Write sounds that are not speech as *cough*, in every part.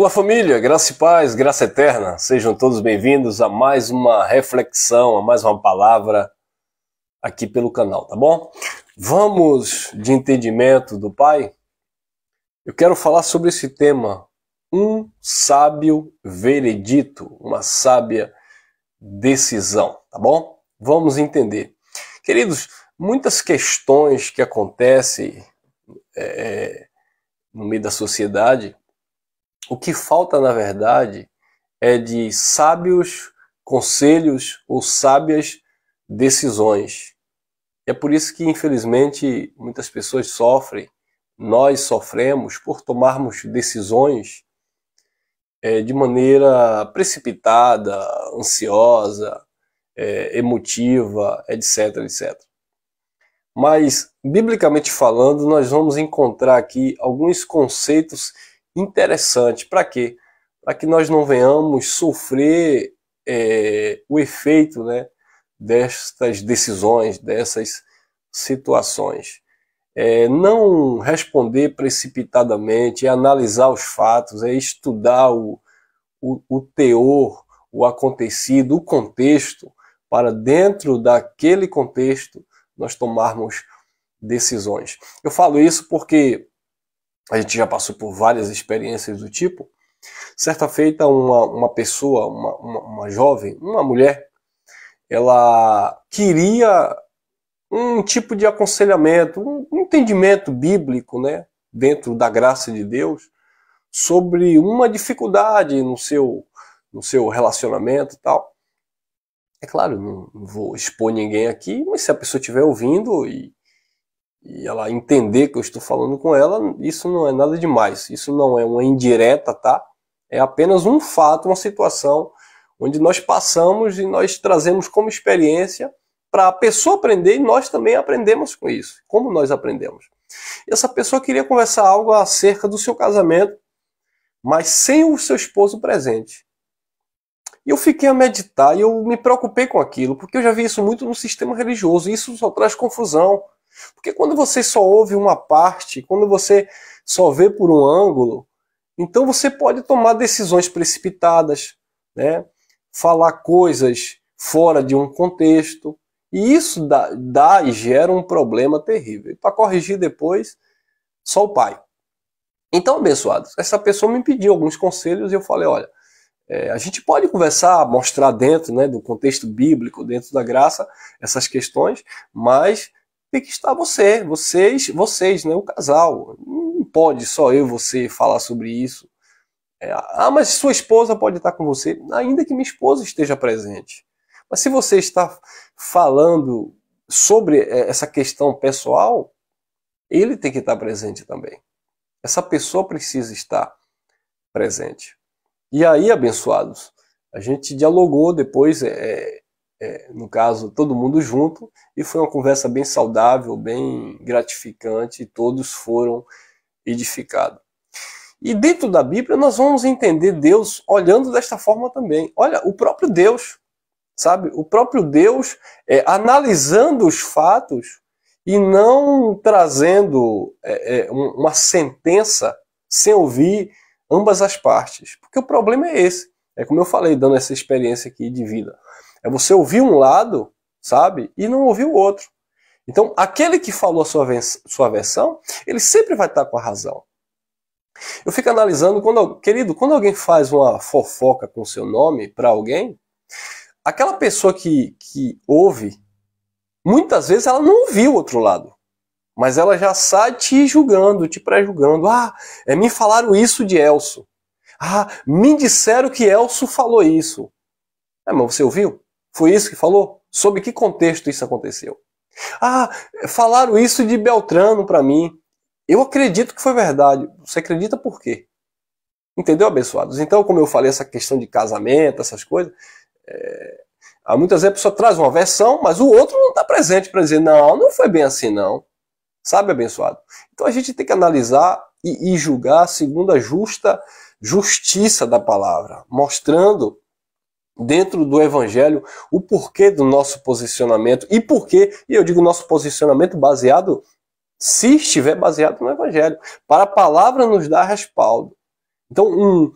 Olá família, graça e paz, graça eterna. Sejam todos bem-vindos a mais uma reflexão, a mais uma palavra aqui pelo canal, tá bom? Vamos de entendimento do Pai. Eu quero falar sobre esse tema, um sábio veredito, uma sábia decisão, tá bom? Vamos entender. Queridos, muitas questões que acontecem é, é no meio da sociedade o que falta, na verdade, é de sábios conselhos ou sábias decisões. é por isso que, infelizmente, muitas pessoas sofrem, nós sofremos por tomarmos decisões é, de maneira precipitada, ansiosa, é, emotiva, etc, etc. Mas, biblicamente falando, nós vamos encontrar aqui alguns conceitos interessante. Para quê? Para que nós não venhamos sofrer é, o efeito né, destas decisões, dessas situações. É, não responder precipitadamente, é analisar os fatos, é estudar o, o, o teor, o acontecido, o contexto, para dentro daquele contexto nós tomarmos decisões. Eu falo isso porque a gente já passou por várias experiências do tipo. Certa feita, uma, uma pessoa, uma, uma, uma jovem, uma mulher, ela queria um tipo de aconselhamento, um entendimento bíblico, né, dentro da graça de Deus, sobre uma dificuldade no seu, no seu relacionamento e tal. É claro, não vou expor ninguém aqui, mas se a pessoa estiver ouvindo e e ela entender que eu estou falando com ela, isso não é nada demais. Isso não é uma indireta, tá? É apenas um fato, uma situação onde nós passamos e nós trazemos como experiência para a pessoa aprender e nós também aprendemos com isso. Como nós aprendemos? essa pessoa queria conversar algo acerca do seu casamento, mas sem o seu esposo presente. E eu fiquei a meditar e eu me preocupei com aquilo, porque eu já vi isso muito no sistema religioso, e isso só traz confusão. Porque quando você só ouve uma parte, quando você só vê por um ângulo, então você pode tomar decisões precipitadas, né? falar coisas fora de um contexto. E isso dá, dá e gera um problema terrível. Para corrigir depois, só o pai. Então, abençoados, essa pessoa me pediu alguns conselhos e eu falei: olha, é, a gente pode conversar, mostrar dentro né, do contexto bíblico, dentro da graça, essas questões, mas tem que estar você, vocês, vocês, né? O casal. Não pode só eu e você falar sobre isso. É, ah, mas sua esposa pode estar com você, ainda que minha esposa esteja presente. Mas se você está falando sobre é, essa questão pessoal, ele tem que estar presente também. Essa pessoa precisa estar presente. E aí, abençoados, a gente dialogou depois. É, é é, no caso, todo mundo junto, e foi uma conversa bem saudável, bem gratificante, e todos foram edificados. E dentro da Bíblia nós vamos entender Deus olhando desta forma também. Olha, o próprio Deus, sabe? O próprio Deus é, analisando os fatos e não trazendo é, é uma sentença sem ouvir ambas as partes. Porque o problema é esse. É como eu falei, dando essa experiência aqui de vida. É você ouvir um lado, sabe, e não ouvir o outro. Então, aquele que falou a sua, sua versão, ele sempre vai estar com a razão. Eu fico analisando, quando, querido, quando alguém faz uma fofoca com seu nome para alguém, aquela pessoa que, que ouve, muitas vezes ela não ouviu o outro lado. Mas ela já sai te julgando, te pré-julgando. Ah, é, me falaram isso de Elso. Ah, me disseram que Elso falou isso. É, mas você ouviu? Foi isso que falou? Sob que contexto isso aconteceu? Ah, falaram isso de Beltrano para mim. Eu acredito que foi verdade. Você acredita por quê? Entendeu, abençoados? Então, como eu falei, essa questão de casamento, essas coisas, é... Há muitas vezes a pessoa traz uma versão, mas o outro não está presente para dizer, não, não foi bem assim, não. Sabe, abençoado? Então a gente tem que analisar e, e julgar segundo a justa justiça da palavra, mostrando dentro do Evangelho o porquê do nosso posicionamento e porquê, e eu digo nosso posicionamento baseado, se estiver baseado no Evangelho, para a palavra nos dar respaldo. Então, um,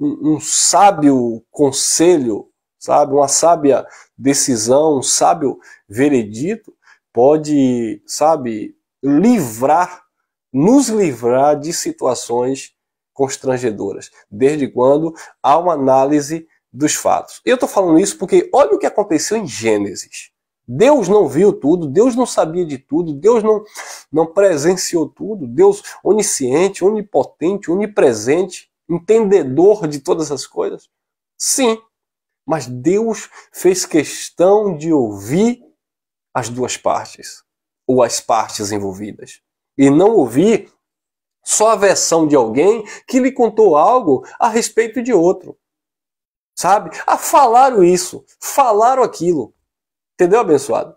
um, um sábio conselho, sabe, uma sábia decisão, um sábio veredito pode, sabe, livrar, nos livrar de situações constrangedoras, desde quando há uma análise dos fatos. Eu estou falando isso porque olha o que aconteceu em Gênesis. Deus não viu tudo, Deus não sabia de tudo, Deus não, não presenciou tudo, Deus onisciente, onipotente, onipresente, entendedor de todas as coisas. Sim, mas Deus fez questão de ouvir as duas partes, ou as partes envolvidas, e não ouvir só a versão de alguém que lhe contou algo a respeito de outro. Sabe? Ah, falaram isso, falaram aquilo. Entendeu, abençoado?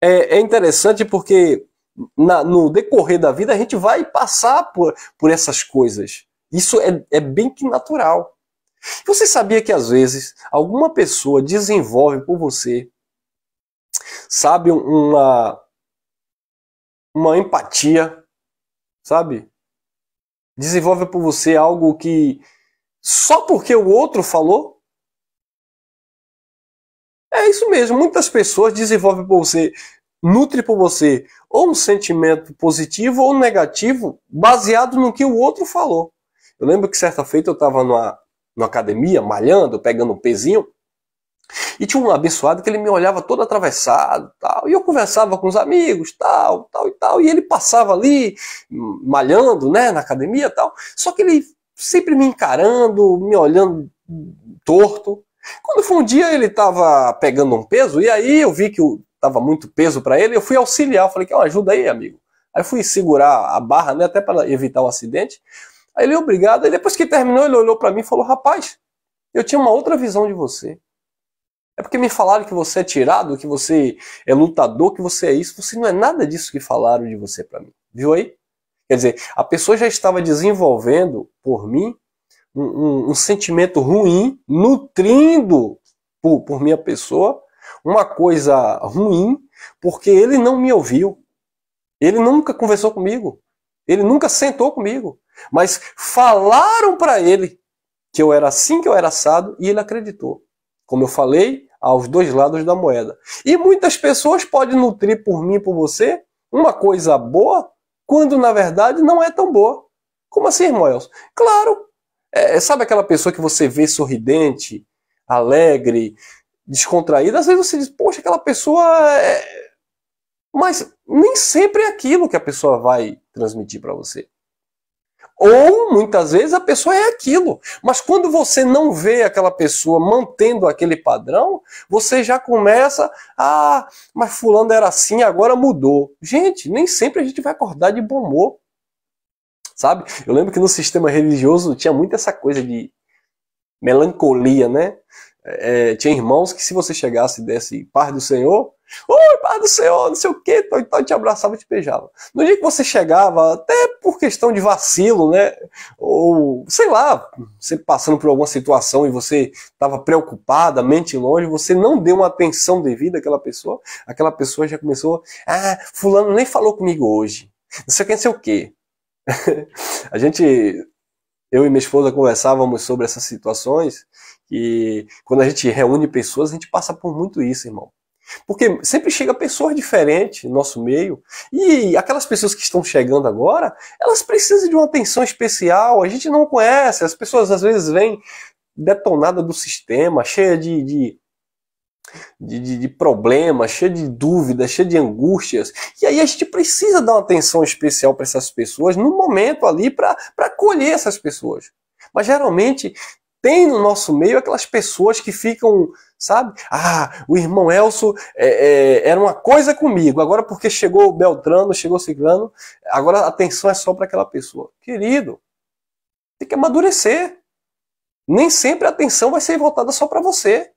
É, é interessante porque na, no decorrer da vida a gente vai passar por, por essas coisas. Isso é, é bem que natural. Você sabia que às vezes alguma pessoa desenvolve por você, sabe, uma, uma empatia, sabe? Desenvolve por você algo que só porque o outro falou? É isso mesmo, muitas pessoas desenvolvem por você, nutre por você ou um sentimento positivo ou negativo baseado no que o outro falou. Eu lembro que certa feita eu estava numa, numa academia, malhando, pegando um pezinho, e tinha um abençoado que ele me olhava todo atravessado, tal. E eu conversava com os amigos, tal, tal e tal. E ele passava ali hum, malhando, né, na academia, tal. Só que ele sempre me encarando, me olhando torto. Quando foi um dia ele estava pegando um peso, e aí eu vi que estava muito peso para ele, eu fui auxiliar, falei que ajuda aí, amigo. Aí fui segurar a barra, né, até para evitar um acidente. Aí ele, obrigado. Aí depois que terminou, ele olhou para mim e falou: Rapaz, eu tinha uma outra visão de você. É porque me falaram que você é tirado, que você é lutador, que você é isso. Você não é nada disso que falaram de você para mim. Viu aí? Quer dizer, a pessoa já estava desenvolvendo, por mim, um, um, um sentimento ruim, nutrindo por, por minha pessoa uma coisa ruim, porque ele não me ouviu. Ele nunca conversou comigo. Ele nunca sentou comigo. Mas falaram para ele que eu era assim, que eu era assado, e ele acreditou. Como eu falei, aos dois lados da moeda. E muitas pessoas podem nutrir por mim, por você, uma coisa boa, quando na verdade não é tão boa. Como assim, irmão Elson? Claro! É, é, sabe aquela pessoa que você vê sorridente, alegre, descontraída? Às vezes você diz, poxa, aquela pessoa é... Mas nem sempre é aquilo que a pessoa vai transmitir para você. Ou muitas vezes a pessoa é aquilo, mas quando você não vê aquela pessoa mantendo aquele padrão, você já começa a, ah, mas fulano era assim, agora mudou. Gente, nem sempre a gente vai acordar de bom humor. Sabe? Eu lembro que no sistema religioso tinha muito essa coisa de melancolia, né? É, tinha irmãos que se você chegasse e desse paz do Senhor, oi, paz do Senhor, não sei o quê, então, então te abraçava e te beijava. No dia que você chegava, até por questão de vacilo, né? Ou, sei lá, você passando por alguma situação e você estava preocupada, mente longe, você não deu uma atenção devida àquela pessoa, aquela pessoa já começou, ah, fulano nem falou comigo hoje, não sei o que, não sei o quê. *laughs* A gente, eu e minha esposa conversávamos sobre essas situações, e quando a gente reúne pessoas, a gente passa por muito isso, irmão. Porque sempre chega pessoas diferentes no nosso meio, e aquelas pessoas que estão chegando agora, elas precisam de uma atenção especial, a gente não conhece, as pessoas às vezes vêm detonada do sistema, cheia de, de de, de, de, problemas, cheia de dúvidas, cheia de angústias. E aí a gente precisa dar uma atenção especial para essas pessoas no momento ali para acolher essas pessoas. Mas geralmente tem no nosso meio aquelas pessoas que ficam, sabe? Ah, o irmão Elso é, é, era uma coisa comigo, agora porque chegou Beltrano, chegou Ciclano, agora a atenção é só para aquela pessoa. Querido, tem que amadurecer. Nem sempre a atenção vai ser voltada só para você.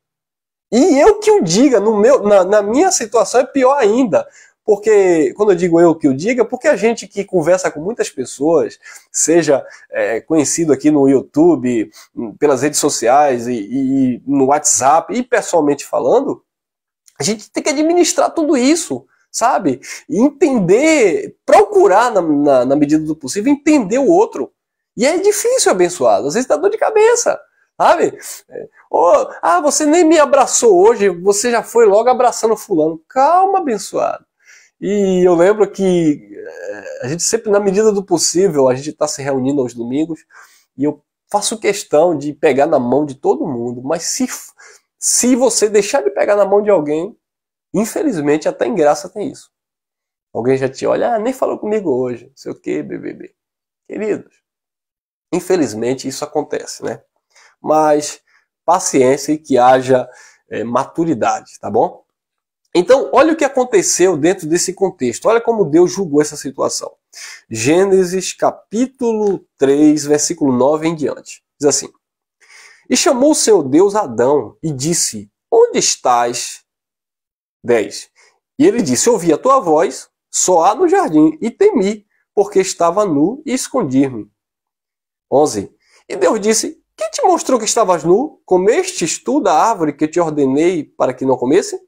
E eu que o diga, no meu, na, na minha situação é pior ainda, porque, quando eu digo eu que o diga, porque a gente que conversa com muitas pessoas, seja é, conhecido aqui no YouTube, hum, pelas redes sociais e, e no WhatsApp e pessoalmente falando, a gente tem que administrar tudo isso sabe? E entender, procurar na, na, na, medida do possível, entender o outro. E é difícil abençoado, às vezes dá dor de cabeça, sabe? Ou, é, ah, você nem me abraçou hoje, você já foi logo abraçando fulano. Calma, abençoado. E eu lembro que eh, a gente sempre, na medida do possível, a gente está se reunindo aos domingos e eu faço questão de pegar na mão de todo mundo, mas se, se você deixar de pegar na mão de alguém, infelizmente até em graça tem isso. Alguém já te olha, ah, nem falou comigo hoje, sei o que, BBB. Queridos, infelizmente isso acontece, né? Mas paciência e que haja é, maturidade, tá bom? Então, olha o que aconteceu dentro desse contexto. Olha como Deus julgou essa situação. Gênesis capítulo 3, versículo 9 em diante. Diz assim: E chamou o seu Deus Adão e disse: Onde estás? 10. E ele disse: Ouvi a tua voz, só há no jardim, e temi, porque estava nu e escondi-me. 11. E Deus disse: Quem te mostrou que estavas nu? Comestes tu da árvore que te ordenei para que não comesse?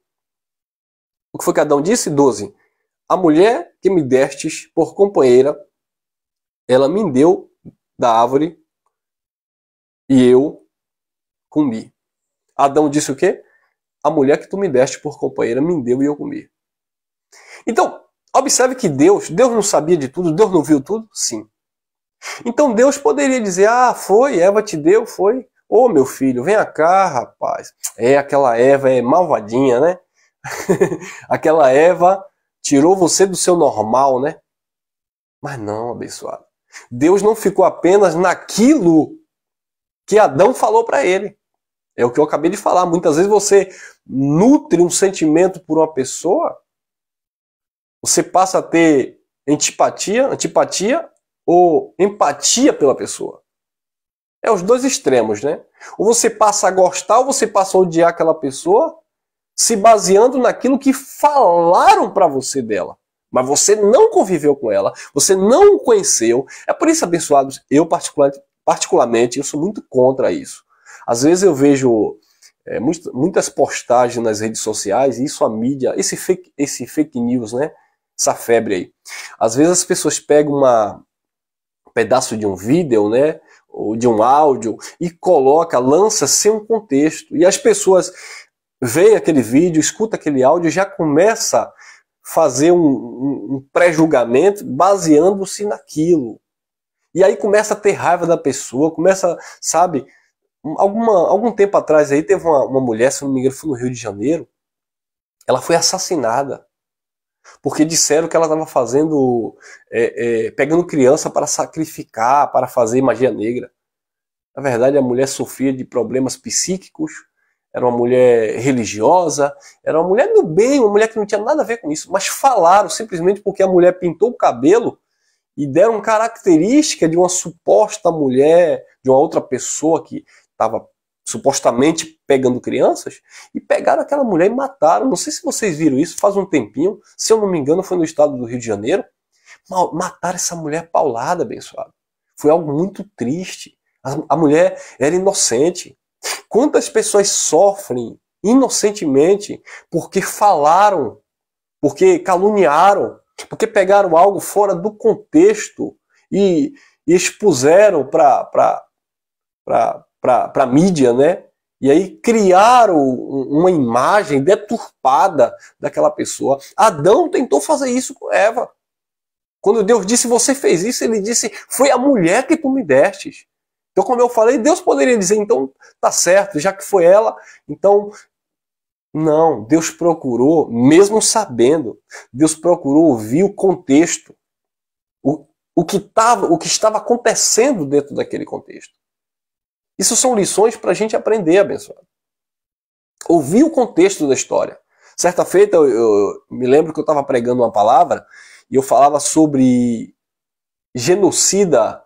que foi que Adão disse? 12. A mulher que me destes por companheira, ela me deu da árvore e eu comi. Adão disse o quê? A mulher que tu me deste por companheira me deu e eu comi. Então, observe que Deus, Deus não sabia de tudo, Deus não viu tudo? Sim. Então Deus poderia dizer: "Ah, foi, Eva te deu, foi. Ô, oh, meu filho, vem cá, rapaz. É aquela Eva é malvadinha, né? *laughs* Aquela Eva tirou você do seu normal, né? Mas não, abençoado. Deus não ficou apenas naquilo que Adão falou para ele. É o que eu acabei de falar. Muitas vezes você nutre um sentimento por uma pessoa, você passa a ter antipatia, antipatia ou empatia pela pessoa. É os dois extremos, né? Ou você passa a gostar ou você passa a odiar aquela pessoa, se baseando naquilo que falaram para você dela. Mas você não conviveu com ela, você não o conheceu. É por isso, abençoados, eu particularmente, eu sou muito contra isso. Às vezes eu vejo é, muitas postagens nas redes sociais, e isso a mídia, esse fake, esse fake news, né? Essa febre aí. Às vezes as pessoas pegam uma, um pedaço de um vídeo, né? ou de um áudio e coloca, lança sem um contexto. E as pessoas vê aquele vídeo, escuta aquele áudio, já começa a fazer um, um, um pré-julgamento baseando-se naquilo. E aí começa a ter raiva da pessoa, começa, sabe? Alguma, algum tempo atrás aí teve uma, uma mulher, se não me engano, foi no Rio de Janeiro, ela foi assassinada. Porque disseram que ela estava fazendo. É, é, pegando criança para sacrificar, para fazer magia negra. Na verdade, a mulher sofria de problemas psíquicos era uma mulher religiosa, era uma mulher do bem, uma mulher que não tinha nada a ver com isso, mas falaram simplesmente porque a mulher pintou o cabelo e deram característica de uma suposta mulher, de uma outra pessoa que estava supostamente pegando crianças, e pegaram aquela mulher e mataram. Não sei se vocês viram isso faz um tempinho, se eu não me engano, foi no estado do Rio de Janeiro. Mataram essa mulher paulada, abençoada. Foi algo muito triste. a mulher era inocente, Quantas pessoas sofrem inocentemente porque falaram, porque caluniaram, porque pegaram algo fora do contexto e, e expuseram para a mídia, né? E aí criaram uma imagem deturpada daquela pessoa. Adão tentou fazer isso com Eva. Quando Deus disse, você fez isso, ele disse, foi a mulher que tu me destes. Então, como eu falei, Deus poderia dizer, então tá certo, já que foi ela, então. Não, Deus procurou, mesmo sabendo, Deus procurou ouvir o contexto, o, o, que, tava, o que estava acontecendo dentro daquele contexto. Isso são lições para a gente aprender, abençoado. Ouvir o contexto da história. Certa feita, eu, eu me lembro que eu estava pregando uma palavra e eu falava sobre genocida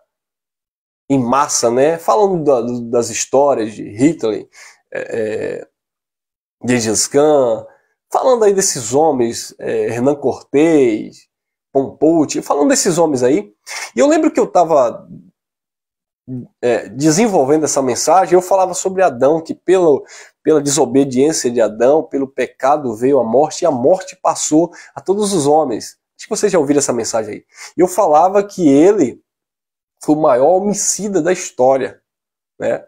em massa, né? Falando da, das histórias de Hitler, é, é, de Gengis Khan, falando aí desses homens, é, Renan Cortez, Pompucci, falando desses homens aí. E eu lembro que eu estava é, desenvolvendo essa mensagem, eu falava sobre Adão, que pelo, pela desobediência de Adão, pelo pecado veio a morte, e a morte passou a todos os homens. Acho que vocês já ouviram essa mensagem aí. Eu falava que ele foi o maior homicida da história, né?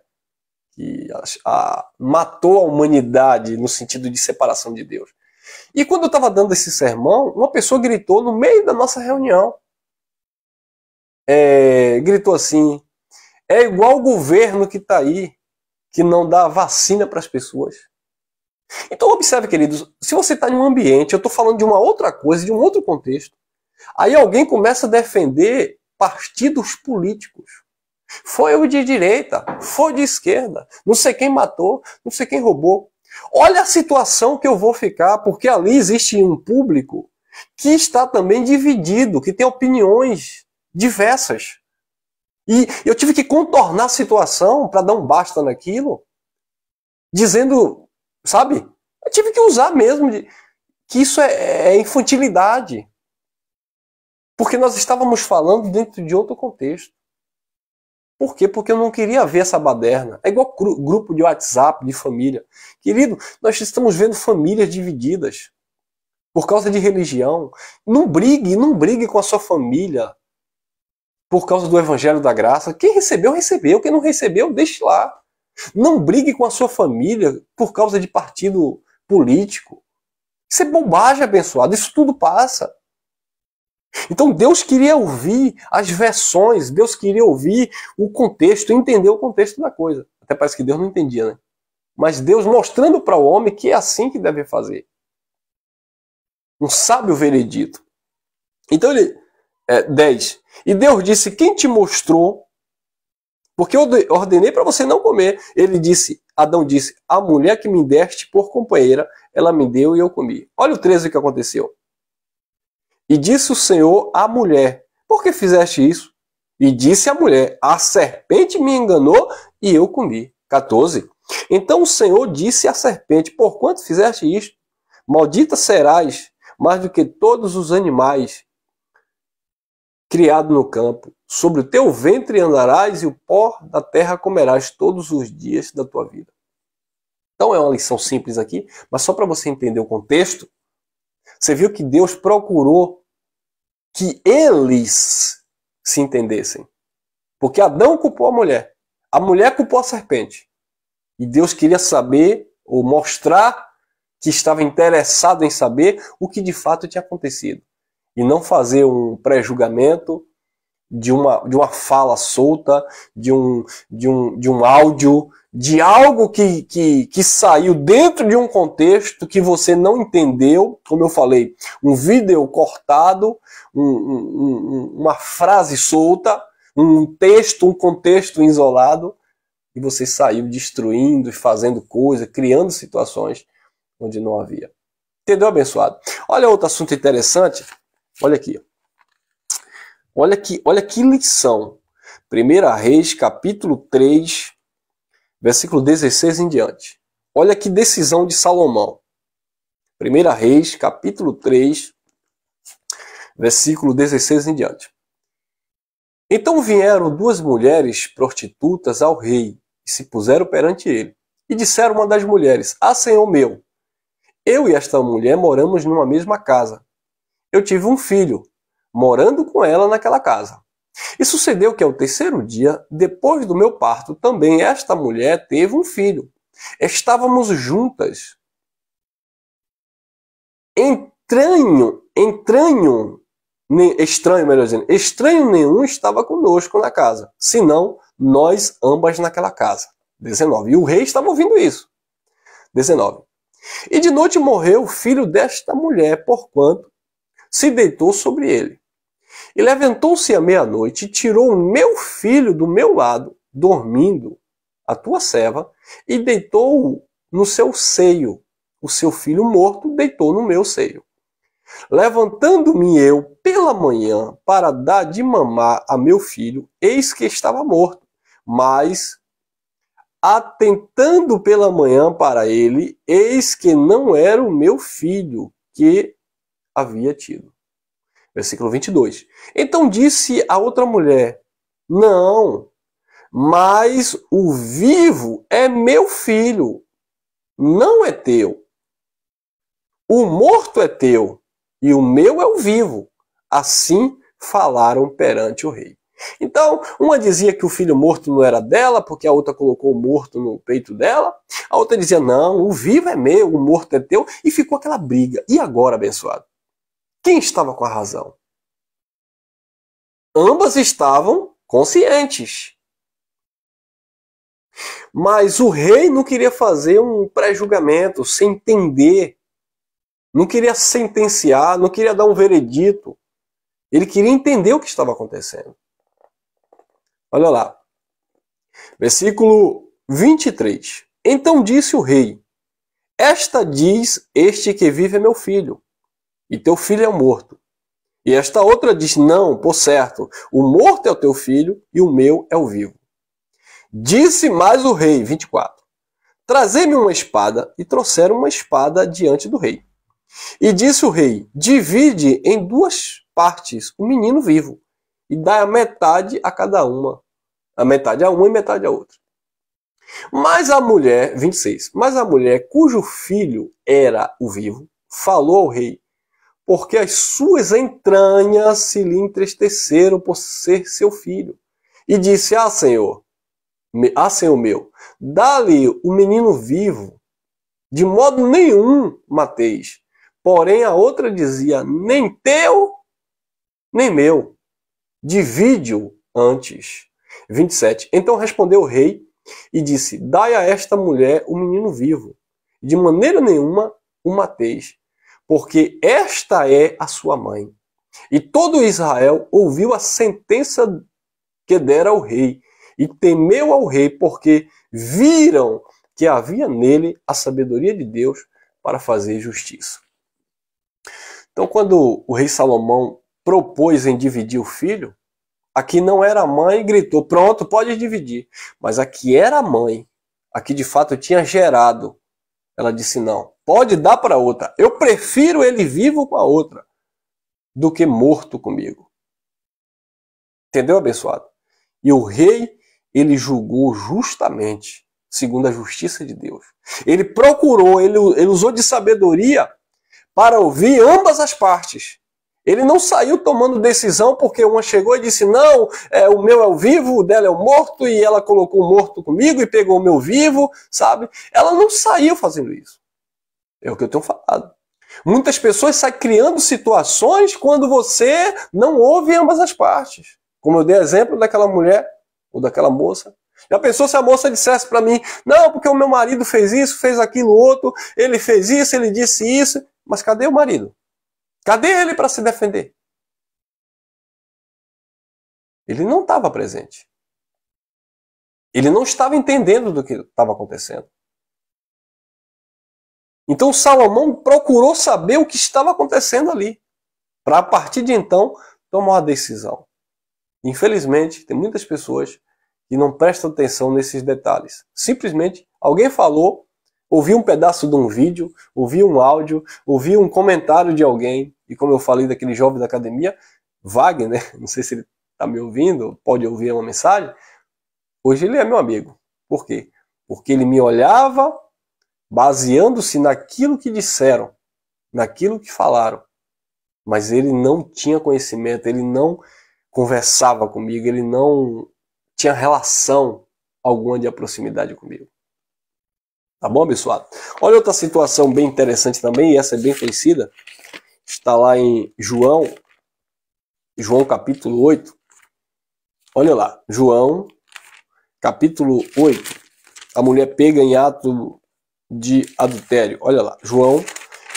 Que a, a, matou a humanidade no sentido de separação de Deus. E quando eu estava dando esse sermão, uma pessoa gritou no meio da nossa reunião. É, gritou assim: é igual o governo que está aí, que não dá vacina para as pessoas. Então, observe, queridos, se você está em um ambiente, eu estou falando de uma outra coisa, de um outro contexto, aí alguém começa a defender partidos políticos. Foi o de direita, foi de esquerda, não sei quem matou, não sei quem roubou. Olha a situação que eu vou ficar, porque ali existe um público que está também dividido, que tem opiniões diversas. E eu tive que contornar a situação para dar um basta naquilo, dizendo, sabe? Eu tive que usar mesmo de, que isso é, é infantilidade. Porque nós estávamos falando dentro de outro contexto. Por quê? Porque eu não queria ver essa baderna. É igual grupo de WhatsApp, de família. Querido, nós estamos vendo famílias divididas por causa de religião. Não brigue, não brigue com a sua família por causa do evangelho da graça. Quem recebeu, recebeu. Quem não recebeu, deixe lá. Não brigue com a sua família por causa de partido político. Isso é bobagem, abençoado. Isso tudo passa. Então Deus queria ouvir as versões, Deus queria ouvir o contexto, entender o contexto da coisa. Até parece que Deus não entendia, né? Mas Deus mostrando para o homem que é assim que deve fazer. Um sábio veredito. Então ele. É, 10. E Deus disse: Quem te mostrou? Porque eu ordenei para você não comer. Ele disse: Adão disse: A mulher que me deste por companheira, ela me deu e eu comi. Olha o 13 que aconteceu. E disse o Senhor à mulher: Por que fizeste isso? E disse a mulher: A serpente me enganou e eu comi. 14. Então o Senhor disse à serpente: Por quanto fizeste isto? Maldita serás mais do que todos os animais criados no campo. Sobre o teu ventre andarás e o pó da terra comerás todos os dias da tua vida. Então é uma lição simples aqui, mas só para você entender o contexto você viu que Deus procurou que eles se entendessem. Porque Adão culpou a mulher. A mulher culpou a serpente. E Deus queria saber ou mostrar que estava interessado em saber o que de fato tinha acontecido. E não fazer um pré-julgamento, de uma, de uma fala solta, de um, de um, de um áudio, de algo que, que, que saiu dentro de um contexto que você não entendeu, como eu falei, um vídeo cortado, um, um, uma frase solta, um texto, um contexto isolado, e você saiu destruindo, fazendo coisa, criando situações onde não havia. Entendeu, abençoado? Olha outro assunto interessante. Olha aqui. Olha que, olha que lição. 1 Reis, capítulo 3, versículo 16 em diante. Olha que decisão de Salomão. 1 Reis, capítulo 3, versículo 16 em diante. Então vieram duas mulheres prostitutas ao rei e se puseram perante ele. E disseram uma das mulheres: Ah, senhor meu, eu e esta mulher moramos numa mesma casa. Eu tive um filho morando com ela naquela casa. E sucedeu que ao terceiro dia, depois do meu parto, também esta mulher teve um filho. Estávamos juntas. Entranho, entranho, estranho, melhor dizendo, estranho nenhum estava conosco na casa, senão nós ambas naquela casa. 19. E o rei estava ouvindo isso. 19. E de noite morreu o filho desta mulher, porquanto se deitou sobre ele. E levantou-se à meia-noite e tirou o meu filho do meu lado, dormindo, a tua serva, e deitou-o no seu seio. O seu filho morto deitou no meu seio. Levantando-me eu pela manhã para dar de mamar a meu filho, eis que estava morto, mas atentando pela manhã para ele, eis que não era o meu filho que havia tido. Versículo 22. Então disse a outra mulher: Não, mas o vivo é meu filho, não é teu. O morto é teu, e o meu é o vivo. Assim falaram perante o rei. Então, uma dizia que o filho morto não era dela, porque a outra colocou o morto no peito dela. A outra dizia: Não, o vivo é meu, o morto é teu. E ficou aquela briga. E agora, abençoado? Quem estava com a razão? Ambas estavam conscientes. Mas o rei não queria fazer um pré-julgamento sem entender, não queria sentenciar, não queria dar um veredito. Ele queria entender o que estava acontecendo. Olha lá, versículo 23. Então disse o rei: Esta diz este que vive é meu filho e teu filho é o morto. E esta outra diz: Não, por certo, o morto é o teu filho e o meu é o vivo. Disse mais o rei, 24: Trazei-me uma espada, e trouxeram uma espada diante do rei. E disse o rei: Divide em duas partes o menino vivo, e dá a metade a cada uma, a metade a uma e metade a outra. Mas a mulher, 26, mas a mulher cujo filho era o vivo, falou ao rei: porque as suas entranhas se lhe entristeceram por ser seu filho. E disse: Ah, Senhor, ah, Senhor meu, dá-lhe o menino vivo. De modo nenhum, Mateis. Porém, a outra dizia: Nem teu, nem meu. Divide-o antes. 27. Então respondeu o rei e disse: Dai a esta mulher o menino vivo. De maneira nenhuma o mateis, porque esta é a sua mãe. E todo Israel ouviu a sentença que dera ao rei, e temeu ao rei, porque viram que havia nele a sabedoria de Deus para fazer justiça. Então, quando o rei Salomão propôs em dividir o filho, aqui não era mãe gritou: Pronto, pode dividir. Mas aqui era a mãe, aqui de fato tinha gerado. Ela disse: Não, pode dar para outra. Eu prefiro ele vivo com a outra do que morto comigo. Entendeu, abençoado? E o rei, ele julgou justamente, segundo a justiça de Deus. Ele procurou, ele, ele usou de sabedoria para ouvir ambas as partes. Ele não saiu tomando decisão porque uma chegou e disse: Não, é, o meu é o vivo, o dela é o morto, e ela colocou o morto comigo e pegou o meu vivo, sabe? Ela não saiu fazendo isso. É o que eu tenho falado. Muitas pessoas saem criando situações quando você não ouve ambas as partes. Como eu dei exemplo daquela mulher ou daquela moça. Já pensou se a moça dissesse para mim, não, porque o meu marido fez isso, fez aquilo outro, ele fez isso, ele disse isso. Mas cadê o marido? Cadê ele para se defender? Ele não estava presente. Ele não estava entendendo do que estava acontecendo. Então Salomão procurou saber o que estava acontecendo ali, para a partir de então tomar a decisão. Infelizmente, tem muitas pessoas que não prestam atenção nesses detalhes. Simplesmente alguém falou, ouviu um pedaço de um vídeo, ouviu um áudio, ouviu um comentário de alguém, e como eu falei daquele jovem da academia, Wagner, né? não sei se ele está me ouvindo, pode ouvir uma mensagem, hoje ele é meu amigo. Por quê? Porque ele me olhava baseando-se naquilo que disseram, naquilo que falaram. Mas ele não tinha conhecimento, ele não conversava comigo, ele não tinha relação alguma de proximidade comigo. Tá bom, abençoado? Olha outra situação bem interessante também, e essa é bem conhecida. Está lá em João, João capítulo 8. Olha lá, João capítulo 8. A mulher pega em ato de adultério. Olha lá, João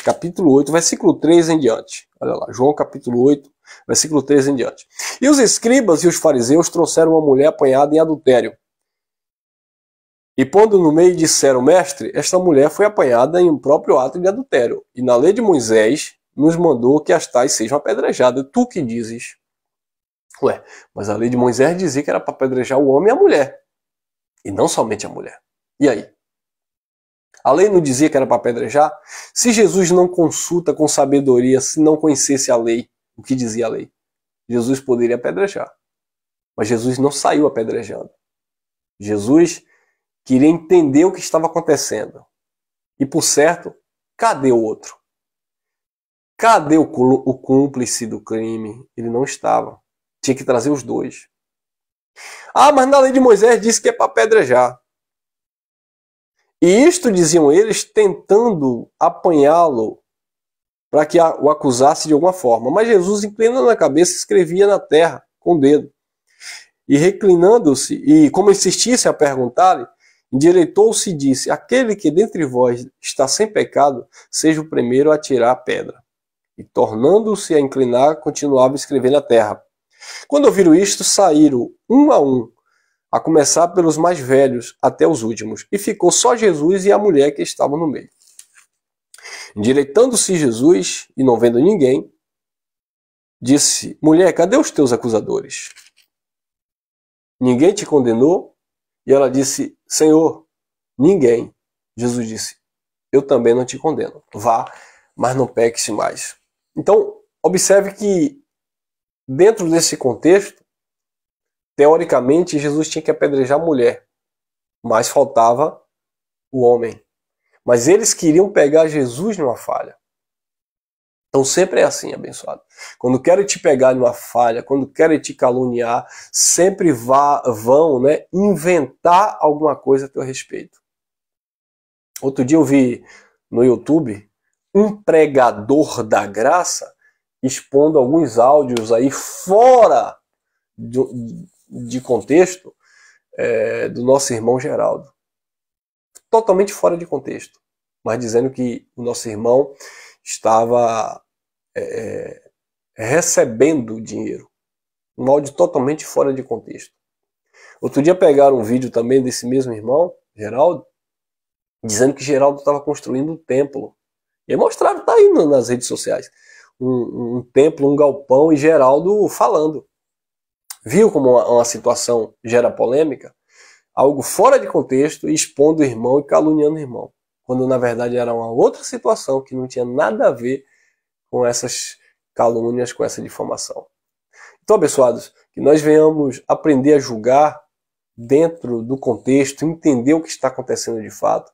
capítulo 8, versículo 3 em diante. Olha lá, João capítulo 8, versículo 3 em diante. E os escribas e os fariseus trouxeram uma mulher apanhada em adultério. E pondo no meio disseram, mestre, esta mulher foi apanhada em um próprio ato de adultério. E na lei de Moisés nos mandou que as tais sejam apedrejadas. Tu que dizes? Ué, mas a lei de Moisés dizia que era para apedrejar o homem e a mulher. E não somente a mulher. E aí? A lei não dizia que era para apedrejar? Se Jesus não consulta com sabedoria, se não conhecesse a lei, o que dizia a lei? Jesus poderia apedrejar. Mas Jesus não saiu apedrejando. Jesus queria entender o que estava acontecendo. E por certo, cadê o outro? Cadê o, o cúmplice do crime? Ele não estava. Tinha que trazer os dois. Ah, mas na lei de Moisés disse que é para apedrejar. E isto diziam eles tentando apanhá-lo para que o acusasse de alguma forma. Mas Jesus, inclinando a cabeça, escrevia na terra com o dedo. E reclinando-se, e como insistisse a perguntar-lhe, endireitou-se e disse: Aquele que dentre vós está sem pecado, seja o primeiro a tirar a pedra. E tornando-se a inclinar, continuava escrevendo a terra. Quando ouviram isto, saíram um a um, a começar pelos mais velhos até os últimos, e ficou só Jesus e a mulher que estavam no meio. Endireitando-se Jesus e não vendo ninguém, disse: Mulher, cadê os teus acusadores? Ninguém te condenou? E ela disse: Senhor, ninguém. Jesus disse: Eu também não te condeno. Vá, mas não peques mais. Então, observe que, dentro desse contexto, Teoricamente, Jesus tinha que apedrejar a mulher, mas faltava o homem. Mas eles queriam pegar Jesus numa falha. Então sempre é assim, abençoado. Quando querem te pegar numa falha, quando querem te caluniar, sempre vá, vão né, inventar alguma coisa a teu respeito. Outro dia eu vi no YouTube um pregador da graça expondo alguns áudios aí fora do, de contexto é, do nosso irmão Geraldo. Totalmente fora de contexto, mas dizendo que o nosso irmão estava é, é, recebendo dinheiro. Um áudio totalmente fora de contexto. Outro dia pegaram um vídeo também desse mesmo irmão, Geraldo, dizendo que Geraldo estava construindo um templo. E mostraram tá aí nas redes sociais, um, um templo, um galpão, e Geraldo falando. Viu como uma, uma situação gera polêmica? Algo fora de contexto, expondo o irmão e caluniando o irmão. Quando na verdade era uma outra situação que não tinha nada a ver com essas calúnias, com essa difamação. Então, abençoados, que nós venhamos aprender a julgar dentro do contexto, entender o que está acontecendo de fato,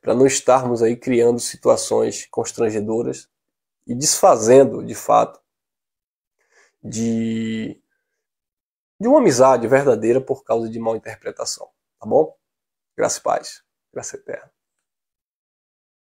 para não estarmos aí criando situações constrangedoras e desfazendo, de fato, de de uma amizade verdadeira por causa de mal interpretação, tá bom? Graça e paz, graça eterna.